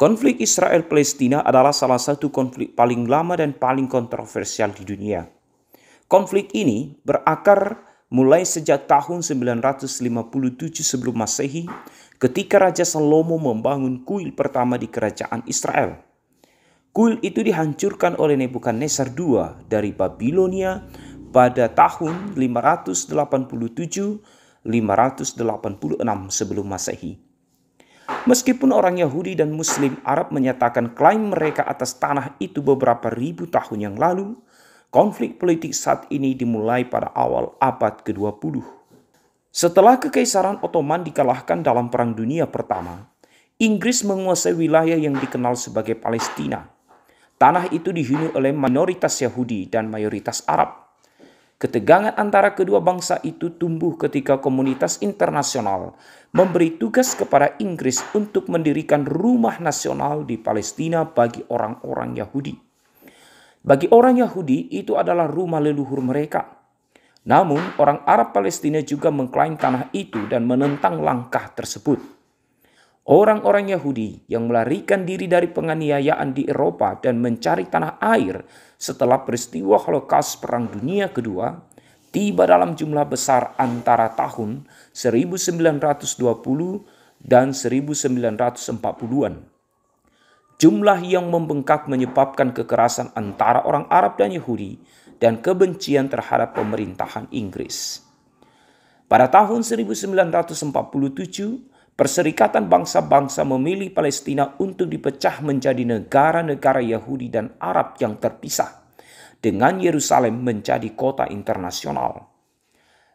Konflik Israel-Palestina adalah salah satu konflik paling lama dan paling kontroversial di dunia. Konflik ini berakar mulai sejak tahun 957 sebelum Masehi ketika Raja Salomo membangun kuil pertama di kerajaan Israel. Kuil itu dihancurkan oleh Nebukadnezar II dari Babilonia pada tahun 587 586 sebelum Masehi. Meskipun orang Yahudi dan Muslim Arab menyatakan klaim mereka atas tanah itu beberapa ribu tahun yang lalu, konflik politik saat ini dimulai pada awal abad ke-20. Setelah kekaisaran Ottoman dikalahkan dalam Perang Dunia Pertama, Inggris menguasai wilayah yang dikenal sebagai Palestina. Tanah itu dihuni oleh minoritas Yahudi dan mayoritas Arab. Ketegangan antara kedua bangsa itu tumbuh ketika komunitas internasional memberi tugas kepada Inggris untuk mendirikan rumah nasional di Palestina bagi orang-orang Yahudi. Bagi orang Yahudi, itu adalah rumah leluhur mereka. Namun, orang Arab Palestina juga mengklaim tanah itu dan menentang langkah tersebut. Orang-orang Yahudi yang melarikan diri dari penganiayaan di Eropa dan mencari tanah air setelah peristiwa Holocaust Perang Dunia Kedua tiba dalam jumlah besar antara tahun 1920 dan 1940-an. Jumlah yang membengkak menyebabkan kekerasan antara orang Arab dan Yahudi dan kebencian terhadap pemerintahan Inggris. Pada tahun 1947, Perserikatan bangsa-bangsa memilih Palestina untuk dipecah menjadi negara-negara Yahudi dan Arab yang terpisah, dengan Yerusalem menjadi kota internasional.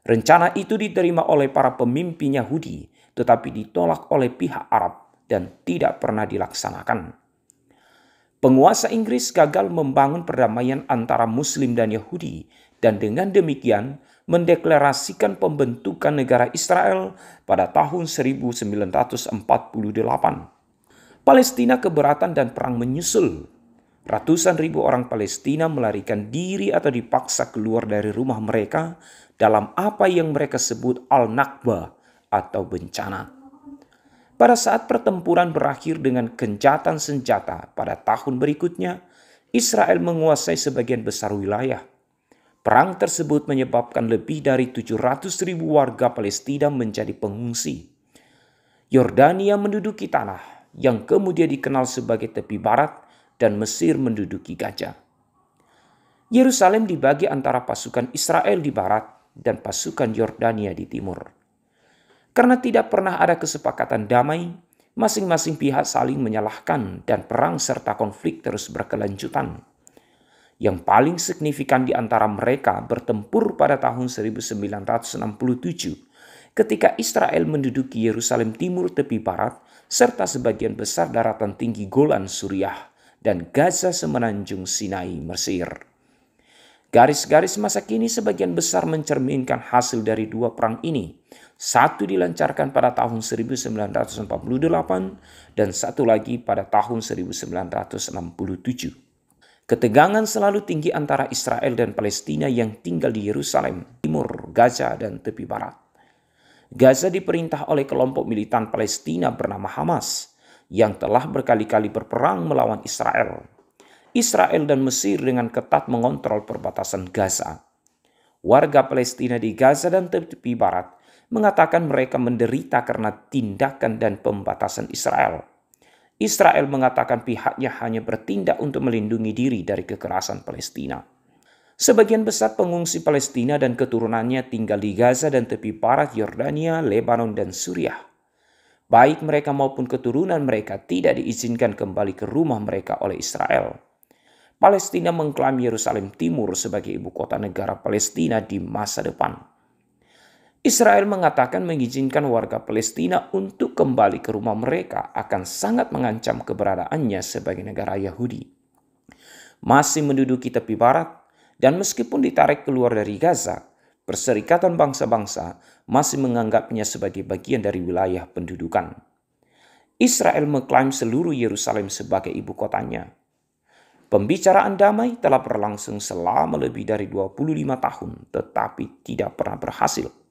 Rencana itu diterima oleh para pemimpin Yahudi, tetapi ditolak oleh pihak Arab dan tidak pernah dilaksanakan. Penguasa Inggris gagal membangun perdamaian antara Muslim dan Yahudi, dan dengan demikian mendeklarasikan pembentukan negara Israel pada tahun 1948. Palestina keberatan dan perang menyusul. Ratusan ribu orang Palestina melarikan diri atau dipaksa keluar dari rumah mereka dalam apa yang mereka sebut al-nakba atau bencana. Pada saat pertempuran berakhir dengan kenjatan senjata pada tahun berikutnya, Israel menguasai sebagian besar wilayah – Perang tersebut menyebabkan lebih dari 700 ribu warga Palestina menjadi pengungsi. Yordania menduduki tanah yang kemudian dikenal sebagai tepi barat dan Mesir menduduki Gaza. Yerusalem dibagi antara pasukan Israel di barat dan pasukan Yordania di timur. Karena tidak pernah ada kesepakatan damai, masing-masing pihak saling menyalahkan dan perang serta konflik terus berkelanjutan yang paling signifikan di antara mereka bertempur pada tahun 1967 ketika Israel menduduki Yerusalem Timur tepi barat serta sebagian besar daratan tinggi Golan Suriah dan Gaza semenanjung Sinai Mesir. Garis-garis masa kini sebagian besar mencerminkan hasil dari dua perang ini. Satu dilancarkan pada tahun 1948 dan satu lagi pada tahun 1967. Ketegangan selalu tinggi antara Israel dan Palestina yang tinggal di Yerusalem, timur, Gaza, dan tepi barat. Gaza diperintah oleh kelompok militan Palestina bernama Hamas yang telah berkali-kali berperang melawan Israel. Israel dan Mesir dengan ketat mengontrol perbatasan Gaza. Warga Palestina di Gaza dan tepi barat mengatakan mereka menderita karena tindakan dan pembatasan Israel Israel mengatakan pihaknya hanya bertindak untuk melindungi diri dari kekerasan Palestina. Sebagian besar pengungsi Palestina dan keturunannya tinggal di Gaza dan tepi barat Yordania, Lebanon, dan Suriah. Baik mereka maupun keturunan mereka tidak diizinkan kembali ke rumah mereka oleh Israel. Palestina mengklaim Yerusalem Timur sebagai ibu kota negara Palestina di masa depan. Israel mengatakan mengizinkan warga Palestina untuk kembali ke rumah mereka akan sangat mengancam keberadaannya sebagai negara Yahudi. Masih menduduki tepi barat, dan meskipun ditarik keluar dari Gaza, Perserikatan Bangsa-Bangsa masih menganggapnya sebagai bagian dari wilayah pendudukan. Israel mengklaim seluruh Yerusalem sebagai ibu kotanya. Pembicaraan damai telah berlangsung selama lebih dari 25 tahun tetapi tidak pernah berhasil.